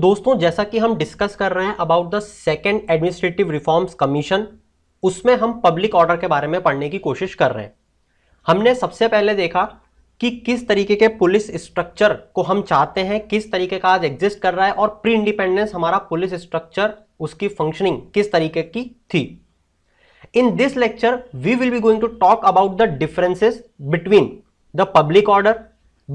दोस्तों जैसा कि हम डिस्कस कर रहे हैं about the second administrative reforms commission उसमें हम पब्लिक ऑर्डर के बारे में पढ़ने की कोशिश कर रहे हैं हमने सबसे पहले देखा कि किस तरीके के पुलिस स्ट्रक्चर को हम चाहते हैं किस तरीके का आज एग्जिस्ट कर रहा है और प्री इंडिपेंडेंस हमारा पुलिस स्ट्रक्चर उसकी फंक्शनिंग किस तरीके की थी in this lecture we will be going to talk about the differences between the public order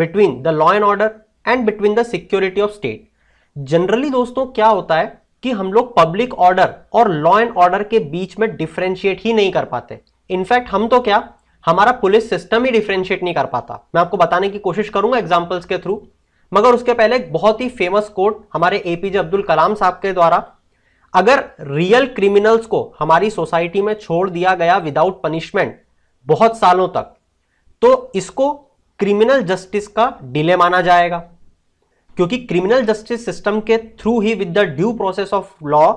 between the law and order and between the security of state generally दोस्तों क्या होता है कि हम लोग पब्लिक ऑर्डर और लॉ एंड ऑर्डर के बीच में डिफ्रेंशिएट ही नहीं कर पाते इनफैक्ट हम तो क्या हमारा पुलिस सिस्टम ही डिफ्रेंशिएट नहीं कर पाता मैं आपको बताने की कोशिश करूंगा एग्जाम्पल्स के थ्रू मगर उसके पहले एक बहुत ही फेमस कोर्ट हमारे एपीजे अब्दुल कलाम साहब के द्वारा अगर रियल क्रिमिनल्स को हमारी सोसाइटी में छोड़ दिया गया विदाउट पनिशमेंट बहुत सालों तक तो इसको क्रिमिनल जस्टिस का डिले माना जाएगा क्योंकि क्रिमिनल जस्टिस सिस्टम के थ्रू ही with the due process of law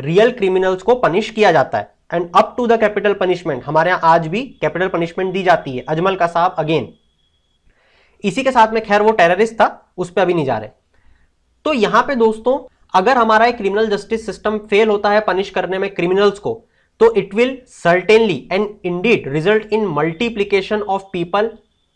real criminals को पनिश किया जाता है and up to the capital punishment हमारे यहां आज भी कैपिटल पनिशमेंट दी जाती है अजमल का साहब अगेन इसी के साथ में खैर वो टेररिस्ट था उस पर अभी नहीं जा रहे तो यहां पे दोस्तों अगर हमारा क्रिमिनल जस्टिस सिस्टम फेल होता है पनिश करने में क्रिमिनल्स को तो it will certainly and indeed result in multiplication of people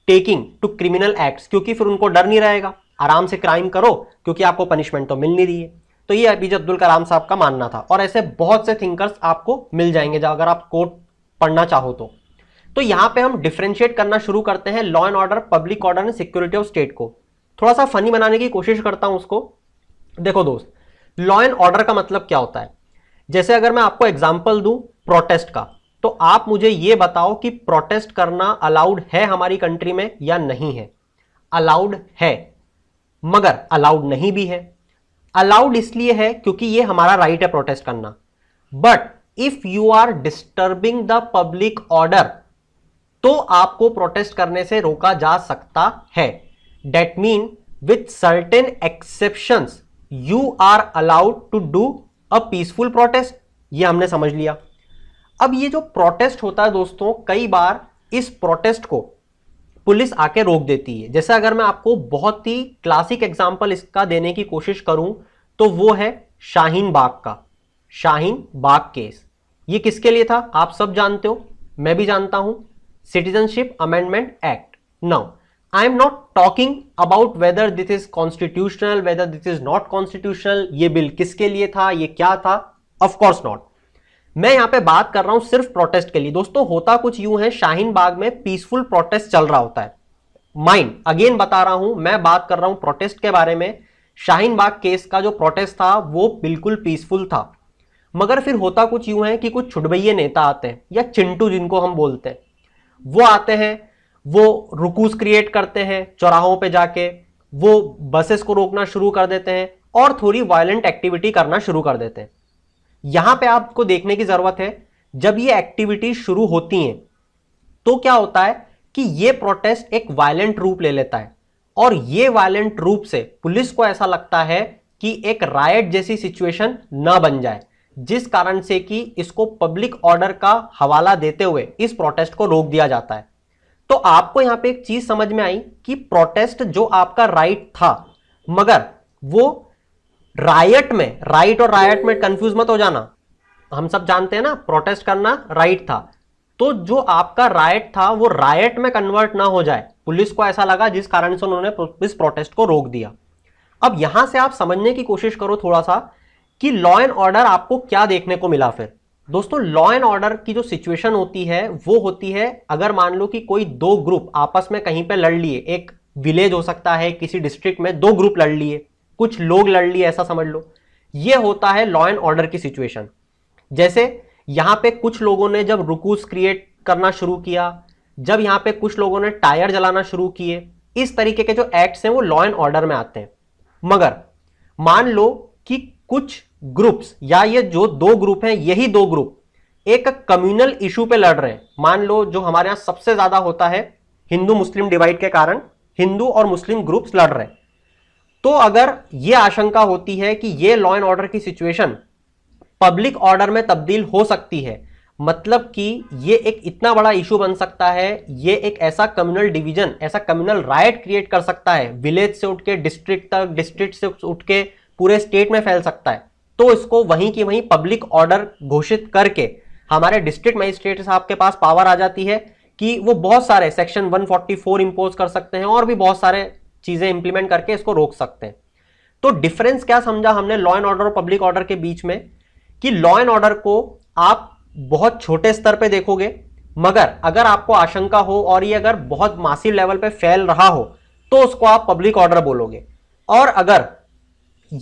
taking to criminal act क्योंकि फिर उनको डर नहीं रहेगा आराम से क्राइम करो क्योंकि आपको पनिशमेंट तो मिल नहीं रही है तो ये अबीज अब्दुल कलाम साहब का मानना था और ऐसे बहुत से थिंकर्स आपको मिल जाएंगे जब अगर आप कोर्ट पढ़ना चाहो तो तो यहां पे हम डिफ्रेंशिएट करना शुरू करते हैं law and order public order and security of state को थोड़ा सा फनी बनाने की कोशिश करता हूं उसको देखो दोस्त लॉ एंड ऑर्डर का मतलब क्या होता है जैसे अगर मैं आपको एग्जाम्पल दू प्रोटेस्ट का तो आप मुझे यह बताओ कि प्रोटेस्ट करना अलाउड है हमारी कंट्री में या नहीं है अलाउड है मगर अलाउड नहीं भी है अलाउड इसलिए है क्योंकि ये हमारा राइट है प्रोटेस्ट करना but if you are disturbing the public order तो आपको प्रोटेस्ट करने से रोका जा सकता है that mean with certain exception you are allowed to do a peaceful protest ये हमने समझ लिया अब ये जो प्रोटेस्ट होता है दोस्तों कई बार इस प्रोटेस्ट को पुलिस आके रोक देती है जैसे अगर मैं आपको बहुत ही क्लासिक एग्जाम्पल इसका देने की कोशिश करूं तो वो है शाहीन बाग का शाहीन बाग केस ये किसके लिए था आप सब जानते हो मैं भी जानता हूं citizenship amendment act now I am not talking about whether this is constitutional whether this is not constitutional ये बिल किसके लिए था ये क्या था ऑफकोर्स नॉट मैं यहां पे बात कर रहा हूं सिर्फ प्रोटेस्ट के लिए दोस्तों होता कुछ यूं है शाहीन बाग में पीसफुल प्रोटेस्ट चल रहा होता है माइंड अगेन बता रहा हूं मैं बात कर रहा हूं प्रोटेस्ट के बारे में शाहीन बाग केस का जो प्रोटेस्ट था वो बिल्कुल पीसफुल था मगर फिर होता कुछ यूं है कि कुछ छुटबैये नेता आते हैं या चिंटू जिनको हम बोलते हैं वो आते हैं वो रुकूस क्रिएट करते हैं चौराहों पे जाके वो बसेस को रोकना शुरू कर देते हैं और थोड़ी वायलेंट एक्टिविटी करना शुरू कर देते हैं यहां पे आपको देखने की जरूरत है जब ये एक्टिविटी शुरू होती हैं तो क्या होता है कि ये प्रोटेस्ट एक वायलेंट रूप ले लेता है और ये वायलेंट रूप से पुलिस को ऐसा लगता है कि एक रायट जैसी सिचुएशन ना बन जाए जिस कारण से कि इसको पब्लिक ऑर्डर का हवाला देते हुए इस प्रोटेस्ट को रोक दिया जाता है तो आपको यहां पे एक चीज समझ में आई कि प्रोटेस्ट जो आपका राइट था मगर वो रायट में राइट और रायट में कंफ्यूज मत हो जाना हम सब जानते हैं ना प्रोटेस्ट करना राइट था तो जो आपका रायट था वो रायट में कन्वर्ट ना हो जाए पुलिस को ऐसा लगा जिस कारण से उन्होंने इस प्रोटेस्ट को रोक दिया अब यहां से आप समझने की कोशिश करो थोड़ा सा कि लॉ एंड ऑर्डर आपको क्या देखने को मिला फिर दोस्तों लॉ एंड ऑर्डर की जो सिचुएशन होती है वो होती है अगर मान लो कि कोई दो ग्रुप आपस में कहीं पे लड़ लिए एक विलेज हो सकता है किसी डिस्ट्रिक्ट में दो ग्रुप लड़ लिए कुछ लोग लड़ लिए ऐसा समझ लो ये होता है लॉ एंड ऑर्डर की सिचुएशन जैसे यहां पे कुछ लोगों ने जब रुकूस क्रिएट करना शुरू किया जब यहां पे कुछ लोगों ने टायर जलाना शुरू किए इस तरीके के जो एक्ट्स हैं वो लॉ एंड ऑर्डर में आते हैं मगर मान लो कि कुछ ग्रुप्स या ये जो दो ग्रुप हैं यही दो ग्रुप एक कम्युनल इशू पे लड़ रहे हैं मान लो जो हमारे यहां सबसे ज्यादा होता है हिंदू मुस्लिम डिवाइड के कारण हिंदू और मुस्लिम ग्रुप्स लड़ रहे हैं तो अगर यह आशंका होती है कि यह लॉ एंड ऑर्डर की सिचुएशन पब्लिक ऑर्डर में तब्दील हो सकती है मतलब कि ये एक इतना बड़ा इशू बन सकता है ये एक ऐसा कम्युनल डिवीजन ऐसा कम्युनल राइट क्रिएट कर सकता है विलेज से उठ के डिस्ट्रिक्ट तक डिस्ट्रिक्ट से उठ के पूरे स्टेट में फैल सकता है तो इसको वहीं की वहीं पब्लिक ऑर्डर घोषित करके हमारे डिस्ट्रिक्ट मजिस्ट्रेट साहब के पास पावर आ जाती है कि वो बहुत सारे सेक्शन 144 इंपोज कर सकते हैं और भी बहुत सारे चीज़ें इंप्लीमेंट करके इसको रोक सकते हैं तो डिफरेंस क्या समझा हमने लॉ एंड ऑर्डर और पब्लिक ऑर्डर के बीच में कि लॉ एंड ऑर्डर को आप बहुत छोटे स्तर पे देखोगे मगर अगर आपको आशंका हो और ये अगर बहुत मासिव लेवल पे फैल रहा हो तो उसको आप पब्लिक ऑर्डर बोलोगे और अगर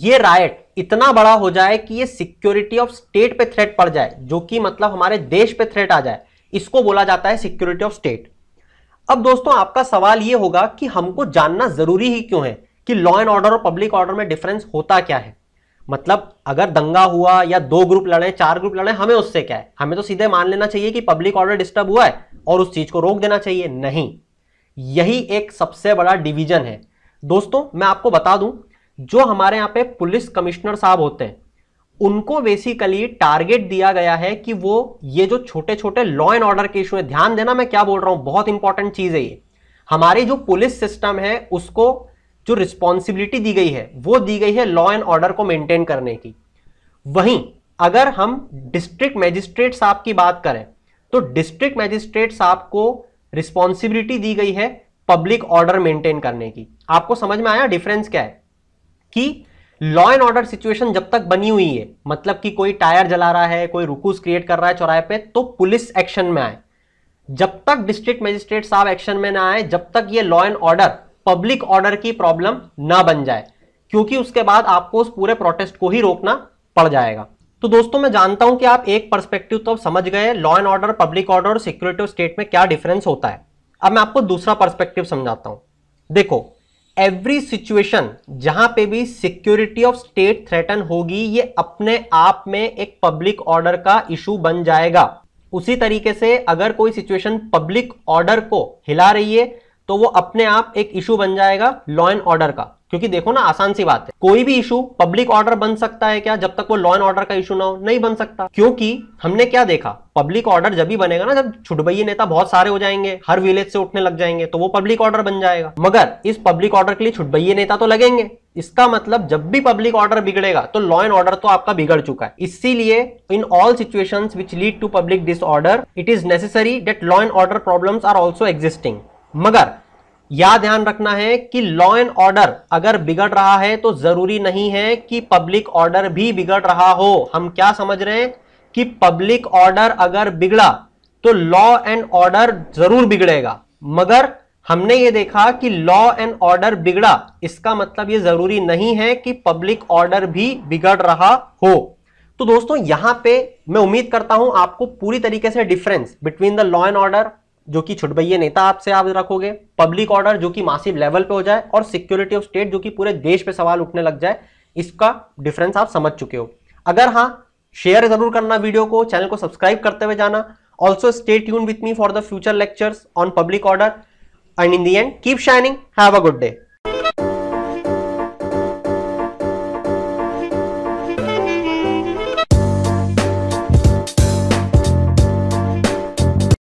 ये रायट इतना बड़ा हो जाए कि ये सिक्योरिटी ऑफ स्टेट पे थ्रेट पड़ जाए जो कि मतलब हमारे देश पे थ्रेट आ जाए इसको बोला जाता है सिक्योरिटी ऑफ स्टेट अब दोस्तों आपका सवाल यह होगा कि हमको जानना जरूरी ही क्यों है कि लॉ एंड ऑर्डर और पब्लिक ऑर्डर में डिफरेंस होता क्या है मतलब अगर दंगा हुआ या दो ग्रुप लड़े चार ग्रुप लड़े हमें उससे क्या है हमें तो सीधे मान लेना चाहिए कि पब्लिक ऑर्डर डिस्टर्ब हुआ है और उस चीज को रोक देना चाहिए नहीं यही एक सबसे बड़ा डिवीजन है दोस्तों मैं आपको बता दूं जो हमारे यहाँ पे पुलिस कमिश्नर साहब होते हैं उनको बेसिकली टारगेट दिया गया है कि वो ये जो छोटे छोटे लॉ एंड ऑर्डर के इशू है ध्यान देना मैं क्या बोल रहा हूं बहुत इंपॉर्टेंट चीज है ये हमारी जो पुलिस सिस्टम है उसको जो रिस्पॉन्सिबिलिटी दी गई है वो दी गई है लॉ एंड ऑर्डर को मेंटेन करने की वहीं अगर हम डिस्ट्रिक्ट मैजिस्ट्रेट साहब की बात करें तो डिस्ट्रिक्ट मैजिस्ट्रेट साहब को रिस्पॉन्सिबिलिटी दी गई है पब्लिक ऑर्डर मेंटेन करने की आपको समझ में आया डिफरेंस क्या है कि लॉ एंड ऑर्डर सिचुएशन जब तक बनी हुई है मतलब कि कोई टायर जला रहा है कोई रुकूस क्रिएट कर रहा है चौराहे पे तो पुलिस एक्शन में आए जब तक डिस्ट्रिक्ट मजिस्ट्रेट साहब एक्शन में ना आए जब तक ये law and order public order की प्रॉब्लम ना बन जाए क्योंकि उसके बाद आपको उस पूरे प्रोटेस्ट को ही रोकना पड़ जाएगा तो दोस्तों मैं जानता हूं कि आप एक पर्सपेक्टिव तो समझ गए law and order public order और सिक्योरिटी स्टेट में क्या डिफरेंस होता है अब मैं आपको दूसरा पर्सपेक्टिव समझाता हूं देखो एवरी सिचुएशन जहां पे भी सिक्योरिटी ऑफ स्टेट थ्रेटन होगी ये अपने आप में एक पब्लिक ऑर्डर का इशू बन जाएगा उसी तरीके से अगर कोई सिचुएशन पब्लिक ऑर्डर को हिला रही है तो वो अपने आप एक इशू बन जाएगा लॉ एंड ऑर्डर का क्योंकि देखो ना आसान सी बात है कोई भी इशू पब्लिक ऑर्डर बन सकता है क्या जब तक वो लॉ एंड ऑर्डर का इशू ना हो नहीं बन सकता क्योंकि हमने क्या देखा पब्लिक ऑर्डर जब भी बनेगा ना जब छुटबई नेता बहुत सारे हो जाएंगे हर विलेज से उठने लग जाएंगे तो वो पब्लिक ऑर्डर बन जाएगा मगर इस पब्लिक ऑर्डर के लिए छुटबई नेता तो लगेंगे इसका मतलब जब भी पब्लिक ऑर्डर बिगड़ेगा तो लॉ एंड ऑर्डर तो आपका बिगड़ चुका है इसीलिए in all situations which lead to public disorder it is necessary that law and order problems are also existing मगर यह ध्यान रखना है कि लॉ एंड ऑर्डर अगर बिगड़ रहा है तो जरूरी नहीं है कि पब्लिक ऑर्डर भी बिगड़ रहा हो हम क्या समझ रहे हैं कि पब्लिक ऑर्डर अगर बिगड़ा तो लॉ एंड ऑर्डर जरूर बिगड़ेगा मगर हमने ये देखा कि लॉ एंड ऑर्डर बिगड़ा इसका मतलब ये जरूरी नहीं है कि पब्लिक ऑर्डर भी बिगड़ रहा हो तो दोस्तों यहां पे मैं उम्मीद करता हूं आपको पूरी तरीके से difference between the law and order जो कि छुटबैये नेता आपसे आप रखोगे पब्लिक ऑर्डर जो कि मासिव लेवल पे हो जाए और सिक्योरिटी ऑफ स्टेट जो कि पूरे देश पे सवाल उठने लग जाए इसका डिफरेंस आप समझ चुके हो अगर हाँ शेयर जरूर करना वीडियो को चैनल को सब्सक्राइब करते हुए जाना ऑल्सो स्टेट यून with me for the future lectures on public order and in the end keep shining have a good day